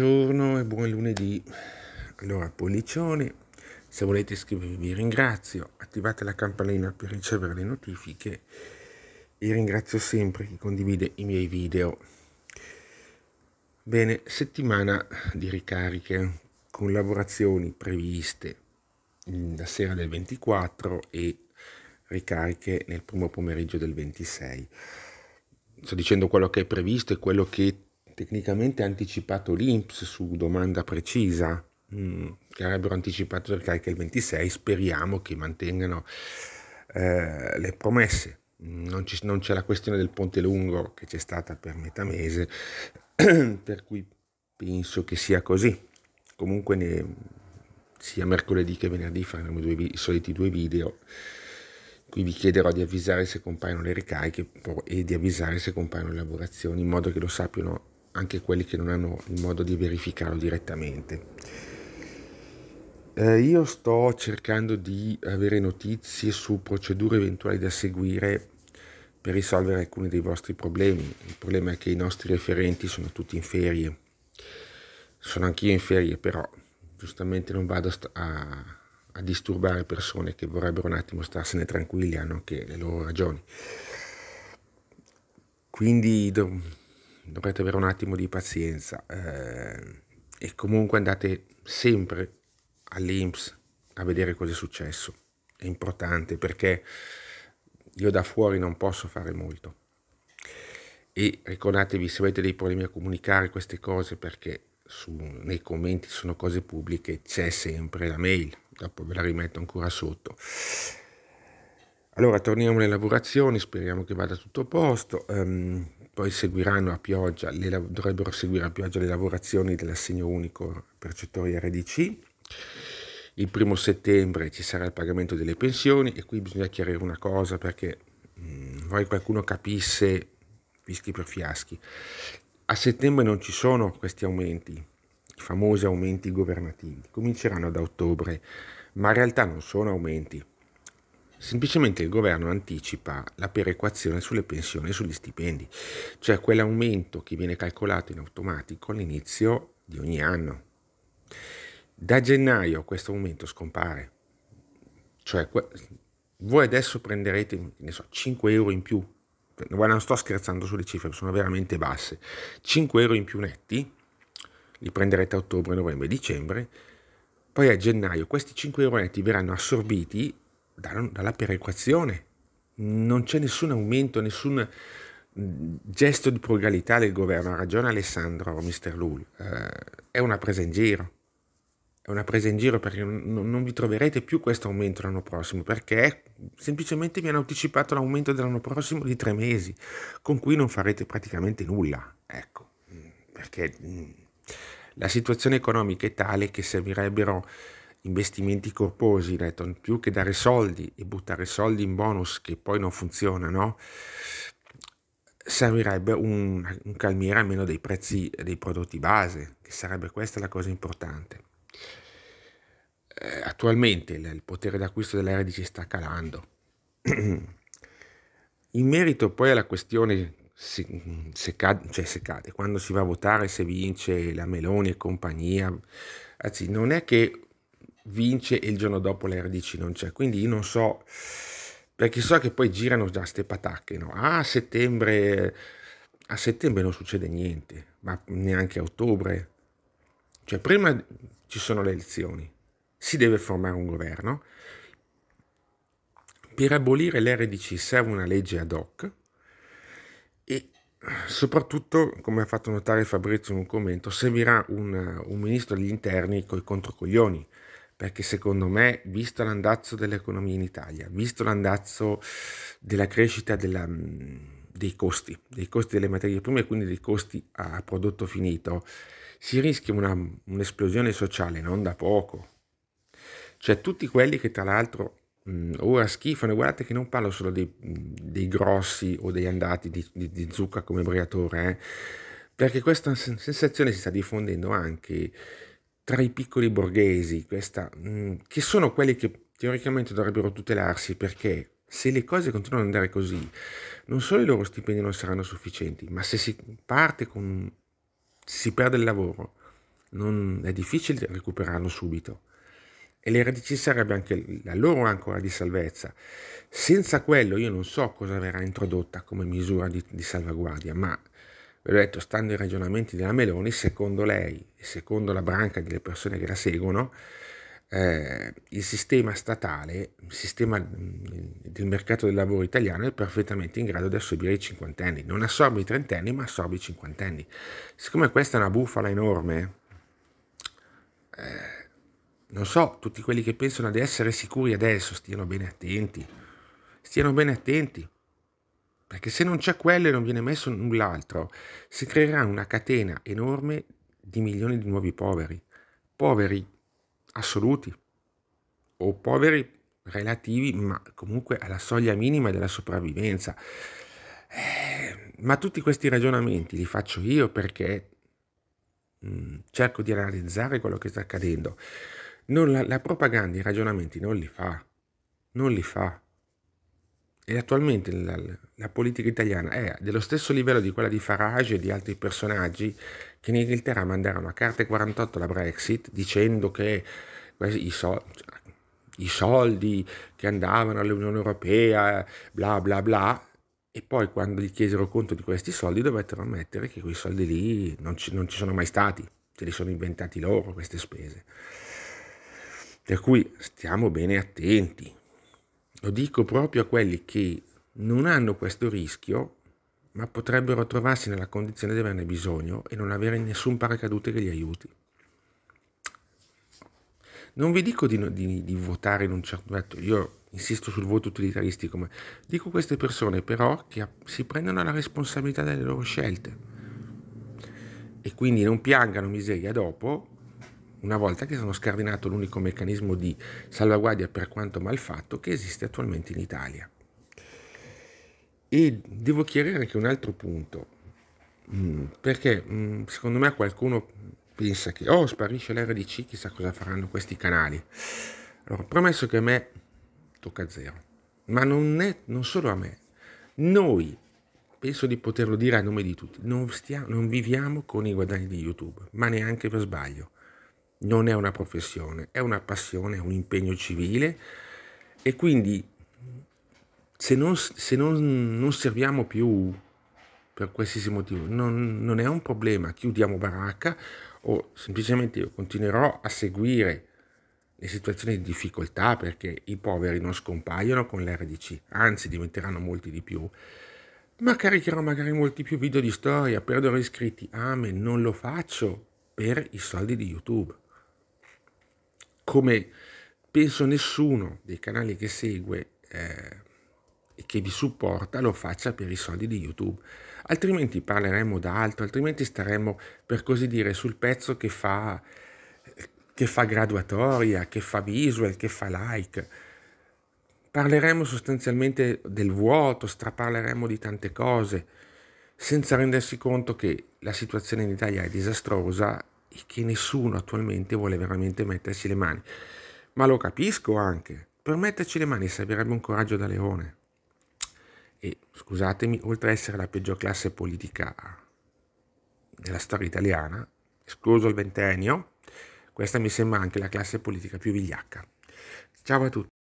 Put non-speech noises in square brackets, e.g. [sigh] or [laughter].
Buongiorno e buon lunedì. Allora, pollicione, se volete iscrivervi vi ringrazio, attivate la campanella per ricevere le notifiche e ringrazio sempre chi condivide i miei video. Bene, settimana di ricariche con lavorazioni previste mm, la sera del 24 e ricariche nel primo pomeriggio del 26. Sto dicendo quello che è previsto e quello che tecnicamente anticipato l'Inps su domanda precisa, mm, che avrebbero anticipato per carica il 26, speriamo che mantengano eh, le promesse. Mm, non, ci, non c'è la questione del ponte lungo che c'è stata per metà mese, [clears throat] per cui penso che sia così. Comunque ne, sia mercoledì che venerdì faremo due, i soliti due video. Qui vi chiederò di avvisare se compaiono le ricariche e di avvisare se compaiono le lavorazioni in modo che lo sappiano anche quelli che non hanno il modo di verificarlo direttamente. Eh, io sto cercando di avere notizie su procedure eventuali da seguire per risolvere alcuni dei vostri problemi. Il problema è che i nostri referenti sono tutti in ferie. Sono anch'io in ferie, però giustamente non vado a, a disturbare persone che vorrebbero un attimo starsene tranquilli, hanno anche le loro ragioni. Quindi dovrete avere un attimo di pazienza eh, e comunque andate sempre all'Inps a vedere cosa è successo. È importante perché io da fuori non posso fare molto. E ricordatevi se avete dei problemi a comunicare queste cose perché su, nei commenti sono cose pubbliche, c'è sempre la mail, dopo ve la rimetto ancora sotto. Allora torniamo alle lavorazioni, speriamo che vada tutto a posto. Um, poi seguiranno a pioggia, le, dovrebbero seguire a pioggia le lavorazioni dell'assegno unico percettori RDC, il primo settembre ci sarà il pagamento delle pensioni e qui bisogna chiarire una cosa perché mh, mm, vorrei qualcuno capisse fischi per fiaschi. A settembre non ci sono questi aumenti, i famosi aumenti governativi, cominceranno ad ottobre, ma in realtà non sono aumenti, Semplicemente il governo anticipa la perequazione sulle pensioni e sugli stipendi, cioè quell'aumento che viene calcolato in automatico all'inizio di ogni anno. Da gennaio questo aumento scompare, cioè voi adesso prenderete so, 5 euro in più, non sto scherzando sulle cifre, sono veramente basse, 5 euro in più netti, li prenderete a ottobre, novembre, dicembre, poi a gennaio questi 5 euro netti verranno assorbiti dalla perequazione. Non c'è nessun aumento, nessun mm, gesto di prugalità del governo. Ha ragione Alessandro, mister Lul. Eh, è una presa in giro. È una presa in giro perché non, non vi troverete più questo aumento l'anno prossimo, perché semplicemente vi hanno anticipato l'aumento dell'anno prossimo di tre mesi, con cui non farete praticamente nulla. Ecco, mm, perché mm, la situazione economica è tale che servirebbero investimenti corposi, Letton, più che dare soldi e buttare soldi in bonus che poi non funzionano, servirebbe un, un calmiere almeno dei prezzi dei prodotti base, che sarebbe questa la cosa importante. Eh, attualmente il potere d'acquisto delle sta calando. In merito poi alla questione se, se, cade, cioè se cade, quando si va a votare, se vince la Meloni e compagnia, anzi non è che vince e il giorno dopo l'RDC non c'è. Quindi io non so, perché so che poi girano già ste patacche, no? ah, a, settembre, a settembre non succede niente, ma neanche a ottobre. Cioè prima ci sono le elezioni, si deve formare un governo. Per abolire l'RDC serve una legge ad hoc e soprattutto, come ha fatto notare Fabrizio in un commento, servirà un, un ministro degli interni coi controcoglioni, perché secondo me, visto l'andazzo dell'economia in Italia, visto l'andazzo della crescita della, mm, dei costi, dei costi delle materie prime e quindi dei costi a prodotto finito, si rischia una, un'esplosione sociale non da poco. Cioè tutti quelli che tra l'altro mm, ora schifano, guardate che non parlo solo dei, mm, dei grossi o dei andati di, di, di zucca come Briatore, eh? perché questa sensazione si sta diffondendo anche tra i piccoli borghesi, questa, mh, mm, che sono quelli che teoricamente dovrebbero tutelarsi perché se le cose continuano ad andare così, non solo i loro stipendi non saranno sufficienti, ma se si parte con... si perde il lavoro, non è difficile recuperarlo subito. E l'RDC sarebbe anche la loro ancora di salvezza. Senza quello io non so cosa verrà introdotta come misura di, di salvaguardia, ma ve l'ho detto, stando ai ragionamenti della Meloni, secondo lei e secondo la branca delle persone che la seguono, eh, il sistema statale, il sistema mm, del mercato del lavoro italiano è perfettamente in grado di assorbire i cinquantenni. Non assorbe i trentenni, ma assorbe i cinquantenni. Siccome questa è una bufala enorme, eh, non so, tutti quelli che pensano di essere sicuri adesso stiano bene attenti. Stiano bene attenti. Perché se non c'è quello e non viene messo null'altro, si creerà una catena enorme di milioni di nuovi poveri, poveri assoluti o poveri relativi, ma comunque alla soglia minima della sopravvivenza. Eh, ma tutti questi ragionamenti li faccio io perché mh, mm, cerco di analizzare quello che sta accadendo. La, la propaganda, i ragionamenti non li fa, non li fa e attualmente la, la, politica italiana è dello stesso livello di quella di Farage e di altri personaggi che in Inghilterra mandarono a carte 48 la Brexit dicendo che i, so, i soldi che andavano all'Unione Europea, bla bla bla, e poi quando gli chiesero conto di questi soldi dovettero ammettere che quei soldi lì non ci, non ci sono mai stati, se li sono inventati loro queste spese. Per cui stiamo bene attenti lo dico proprio a quelli che non hanno questo rischio, ma potrebbero trovarsi nella condizione di averne bisogno e non avere nessun paracadute che li aiuti. Non vi dico di, di, di votare in un certo modo, io insisto sul voto utilitaristico, ma dico queste persone però che si prendono la responsabilità delle loro scelte e quindi non piangano miseria dopo una volta che sono scardinato l'unico meccanismo di salvaguardia per quanto malfatto che esiste attualmente in Italia. E devo chiarire anche un altro punto, mm, perché mm, secondo me qualcuno pensa che, oh, sparisce l'RDC, chissà cosa faranno questi canali. Allora, promesso che a me tocca zero, ma non, è, non solo a me, noi penso di poterlo dire a nome di tutti, non, stia, non, viviamo con i guadagni di YouTube, ma neanche per sbaglio non è una professione, è una passione, è un impegno civile e quindi se non, se non, non serviamo più per qualsiasi motivo non, non, è un problema, chiudiamo baracca o semplicemente io continuerò a seguire le situazioni di difficoltà perché i poveri non scompaiono con l'RDC, anzi diventeranno molti di più. Ma caricherò magari molti più video di storia, perderò iscritti. Ah, ma non lo faccio per i soldi di YouTube come penso nessuno dei canali che segue eh, e che vi supporta lo faccia per i soldi di YouTube. Altrimenti parleremmo d'altro, altrimenti staremmo per così dire sul pezzo che fa, che fa graduatoria, che fa visual, che fa like. Parleremo sostanzialmente del vuoto, straparleremo di tante cose senza rendersi conto che la situazione in Italia è disastrosa e che nessuno attualmente vuole veramente mettersi le mani. Ma lo capisco anche, per metterci le mani servirebbe un coraggio da leone. E scusatemi, oltre a essere la peggior classe politica della storia italiana, escluso il ventennio, questa mi sembra anche la classe politica più vigliacca. Ciao a tutti.